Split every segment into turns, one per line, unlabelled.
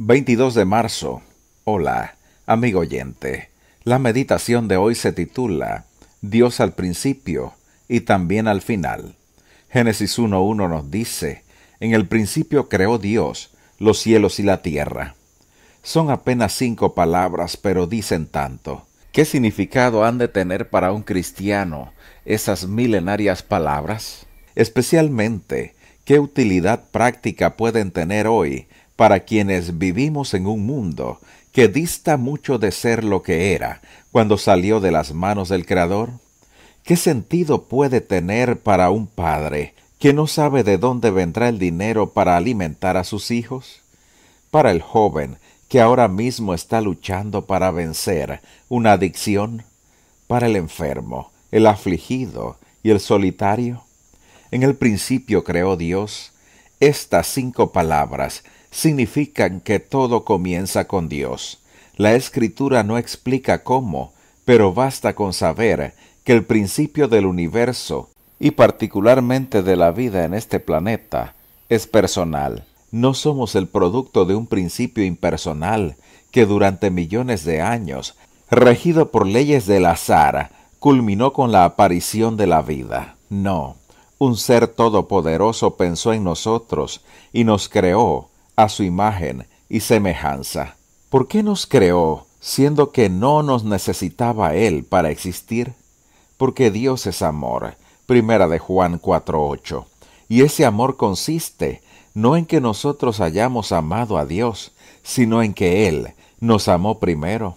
22 de marzo. Hola, amigo oyente. La meditación de hoy se titula Dios al principio y también al final. Génesis 1.1 nos dice, En el principio creó Dios los cielos y la tierra. Son apenas cinco palabras, pero dicen tanto. ¿Qué significado han de tener para un cristiano esas milenarias palabras? Especialmente, ¿qué utilidad práctica pueden tener hoy para quienes vivimos en un mundo que dista mucho de ser lo que era cuando salió de las manos del Creador? ¿Qué sentido puede tener para un padre que no sabe de dónde vendrá el dinero para alimentar a sus hijos? Para el joven que ahora mismo está luchando para vencer una adicción? Para el enfermo, el afligido y el solitario? En el principio creó Dios estas cinco palabras significan que todo comienza con Dios. La escritura no explica cómo, pero basta con saber que el principio del universo, y particularmente de la vida en este planeta, es personal. No somos el producto de un principio impersonal que durante millones de años, regido por leyes del azar, culminó con la aparición de la vida. No, un ser todopoderoso pensó en nosotros y nos creó a su imagen y semejanza. ¿Por qué nos creó siendo que no nos necesitaba Él para existir? Porque Dios es amor. Primera de Juan 4.8. Y ese amor consiste no en que nosotros hayamos amado a Dios, sino en que Él nos amó primero.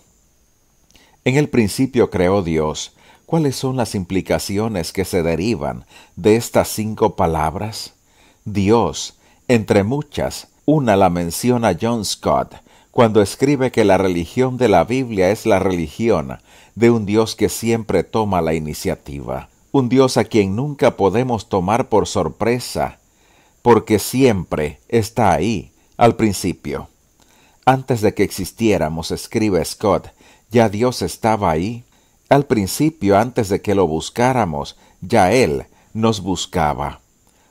En el principio creó Dios ¿Cuáles son las implicaciones que se derivan de estas cinco palabras? Dios, entre muchas, una la menciona John Scott cuando escribe que la religión de la Biblia es la religión de un Dios que siempre toma la iniciativa, un Dios a quien nunca podemos tomar por sorpresa, porque siempre está ahí, al principio. Antes de que existiéramos, escribe Scott, ya Dios estaba ahí al principio, antes de que lo buscáramos, ya Él nos buscaba.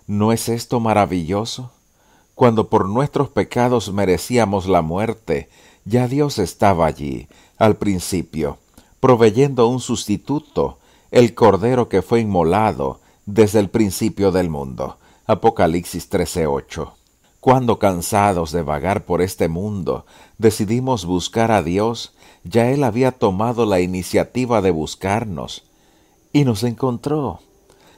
¿No es esto maravilloso? Cuando por nuestros pecados merecíamos la muerte, ya Dios estaba allí, al principio, proveyendo un sustituto, el Cordero que fue inmolado desde el principio del mundo. Apocalipsis 13:8. Cuando cansados de vagar por este mundo, decidimos buscar a Dios, ya Él había tomado la iniciativa de buscarnos y nos encontró.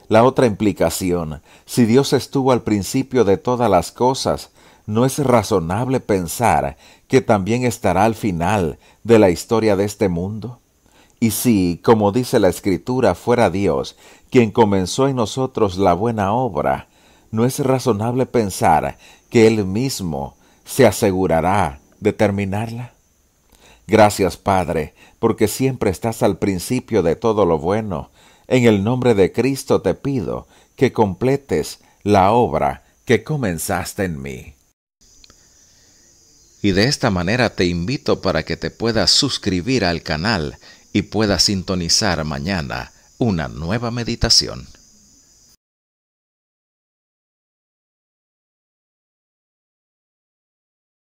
La otra implicación, si Dios estuvo al principio de todas las cosas, no es razonable pensar que también estará al final de la historia de este mundo. Y si, como dice la Escritura, fuera Dios quien comenzó en nosotros la buena obra, no es razonable pensar que Él mismo se asegurará de terminarla. Gracias, Padre, porque siempre estás al principio de todo lo bueno. En el nombre de Cristo te pido que completes la obra que comenzaste en mí. Y de esta manera te invito para que te puedas suscribir al canal y puedas sintonizar mañana una nueva meditación.